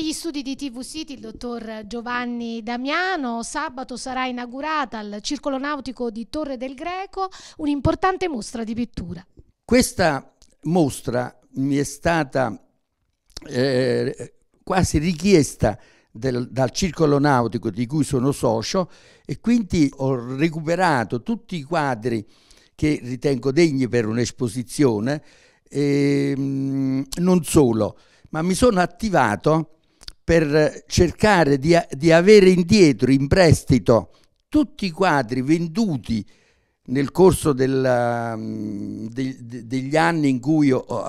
Negli studi di TV City il dottor Giovanni Damiano, sabato sarà inaugurata al Circolo Nautico di Torre del Greco un'importante mostra di pittura. Questa mostra mi è stata eh, quasi richiesta del, dal circolo nautico di cui sono socio e quindi ho recuperato tutti i quadri che ritengo degni per un'esposizione, e, ehm, non solo, ma mi sono attivato per cercare di, di avere indietro in prestito tutti i quadri venduti nel corso del, mm, de, degli anni in cui ho, ho,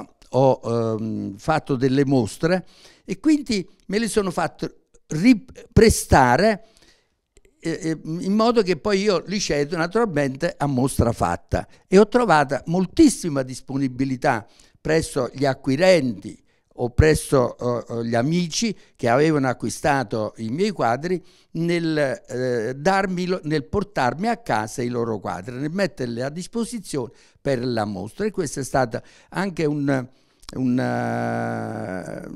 ho, ho, ehm, fatto delle mostre e quindi me le sono fatte riprestare in modo che poi io li cedo naturalmente a mostra fatta e ho trovato moltissima disponibilità presso gli acquirenti ho presso uh, gli amici che avevano acquistato i miei quadri nel, eh, darmi, nel, portarmi a casa i loro quadri, nel metterli a disposizione per la mostra e questa è stata anche un, una, eh,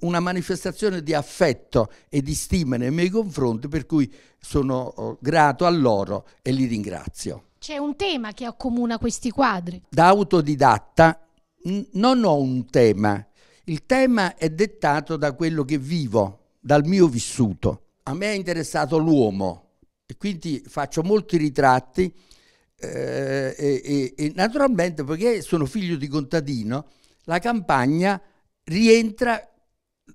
una, manifestazione di affetto e di stima nei miei confronti per cui sono oh, grato a loro e li ringrazio. C'è un tema che accomuna questi quadri? Da autodidatta non ho un tema, il tema è dettato da quello che vivo, dal mio vissuto. A me è interessato l'uomo e quindi faccio molti ritratti eh, e, e naturalmente perché sono figlio di contadino, la campagna rientra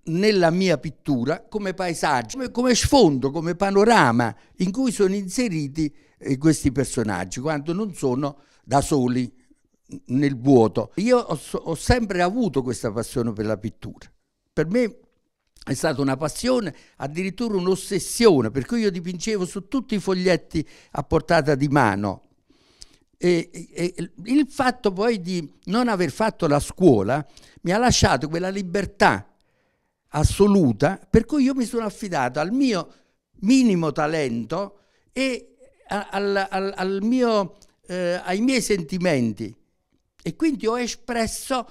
nella mia pittura come paesaggio, come, come, sfondo, come panorama in cui sono inseriti eh, questi personaggi, quando non sono da soli nel vuoto. Io ho, ho sempre avuto questa passione per la pittura. Per me è stata una passione, addirittura un'ossessione, per cui io dipingevo su tutti i foglietti a portata di mano. E, e, il fatto poi di non aver fatto la scuola mi ha lasciato quella libertà assoluta, per cui io mi sono affidato al mio minimo talento e al, al, al mio, eh, ai miei sentimenti. E quindi ho espresso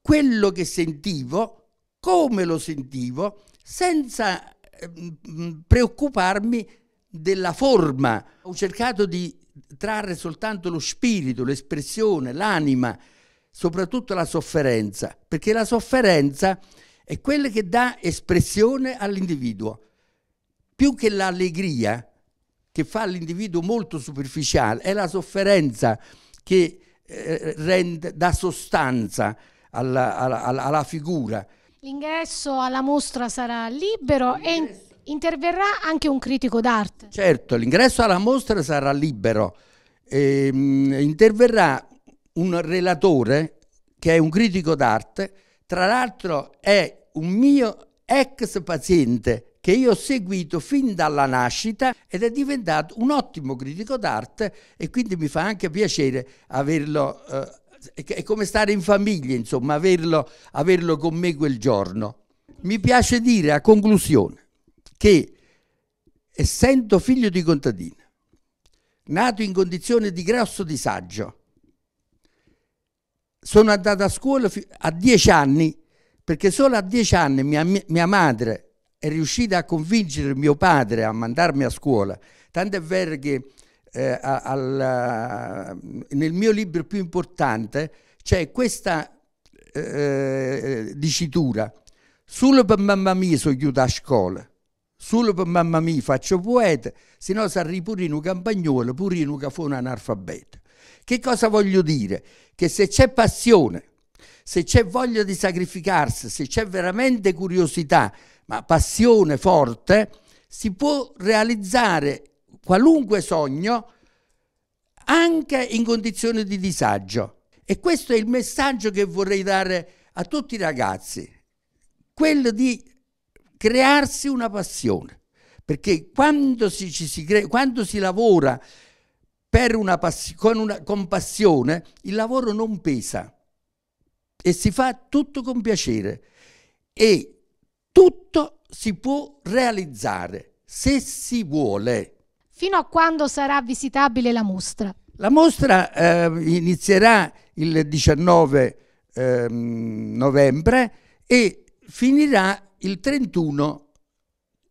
quello che sentivo, come lo sentivo, senza ehm, mm, preoccuparmi della forma. Ho cercato di trarre soltanto lo spirito, l'espressione, l'anima, soprattutto la sofferenza, perché la sofferenza è quella che dà espressione all'individuo, più che l'allegria che fa l'individuo molto superficiale, è la sofferenza che eh, rende, dà sostanza alla, alla, alla figura. L'ingresso alla mostra sarà libero e interverrà anche un critico d'arte. Certo, l'ingresso alla mostra sarà libero. E, ehm, mh, interverrà un relatore che è un critico d'arte, tra l'altro è un mio ex paziente che io ho seguito fin dalla nascita ed è diventato un ottimo critico d'arte e quindi mi fa anche piacere averlo, eh, è come stare in famiglia, insomma, averlo, averlo con me quel giorno. Mi piace dire a conclusione che essendo figlio di contadini, nato in condizione di grosso disagio, sono andato a scuola a dieci anni, perché solo a dieci anni mia, mia madre è riuscita a convincere mio padre a mandarmi a scuola, tanto è vero che eh, alla, eh, nel mio libro più importante c'è questa eh, eh dicitura, solo per mamma mia sono chiuso a scuola, solo per mamma mia faccio poeta, se no sarei pure in un campagnolo, pure in un cafone analfabeto. Che cosa voglio dire? Che se c'è passione, se c'è voglia di sacrificarsi, se c'è veramente curiosità, ma passione forte, si può realizzare qualunque sogno anche in condizioni di disagio. E questo è il messaggio che vorrei dare a tutti i ragazzi, quello di crearsi una passione, perché quando si, si, quando si lavora una con, una, con passione, il lavoro non pesa e si fa tutto con piacere. E tutto si può realizzare se si vuole. Fino a quando sarà visitabile la mostra? La mostra eh, inizierà il 19 eh, novembre e finirà il 31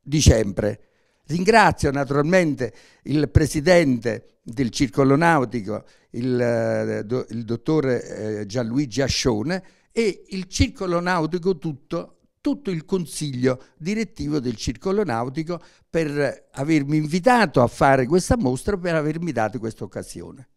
dicembre. Ringrazio naturalmente il presidente del Circolo Nautico, il, eh, il dottor eh, Gianluigi Ascione, e il Circolo Nautico tutto tutto il consiglio direttivo del Circolo Nautico per avermi invitato a fare questa mostra, per avermi dato questa occasione.